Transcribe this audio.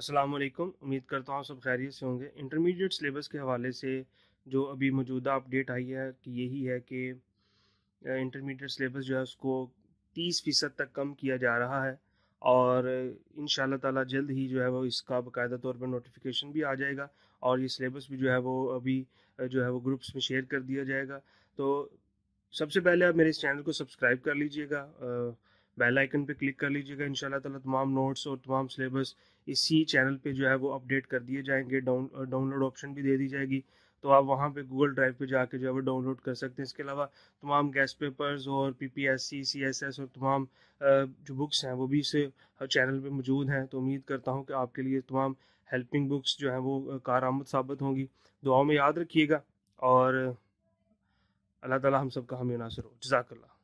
अस्सलाम वालेकुम उम्मीद करता हूँ सब खैरियत से होंगे इंटरमीडिएट सिलेबस के हवाले से जो अभी मौजूदा अपडेट आई है कि यही है कि इंटरमीडिएट सिलेबस जो है उसको तीस फ़ीसद तक कम किया जा रहा है और इन ताला जल्द ही जो है वो इसका बाकायदा तौर पर नोटिफिकेशन भी आ जाएगा और ये सिलेबस भी जो है वो अभी जो है वो ग्रुप्स में शेयर कर दिया जाएगा तो सबसे पहले आप मेरे इस चैनल को सब्सक्राइब कर लीजिएगा बेल आइकन पे क्लिक कर लीजिएगा इन ताला तमाम नोट्स और तमाम सिलेबस इसी चैनल पे जो है वो अपडेट कर दिए जाएंगे डाउन डाउनलोड ऑप्शन भी दे दी जाएगी तो आप वहाँ पे गूगल ड्राइव पे जाके जो है वो डाउनलोड कर सकते हैं इसके अलावा तमाम गेस्ट पेपर्स और पीपीएससी सीएसएस और तमाम जो बुक्स हैं वो भी इस चैनल पे मौजूद हैं तो उम्मीद करता हूँ कि आपके लिए तमाम हेल्पिंग बुक्स जो हैं वो कार आमद साबित होंगी दुआओं में याद रखिएगा और अल्लाह ताली हम सब का हमें नासर हो जजाकल्ला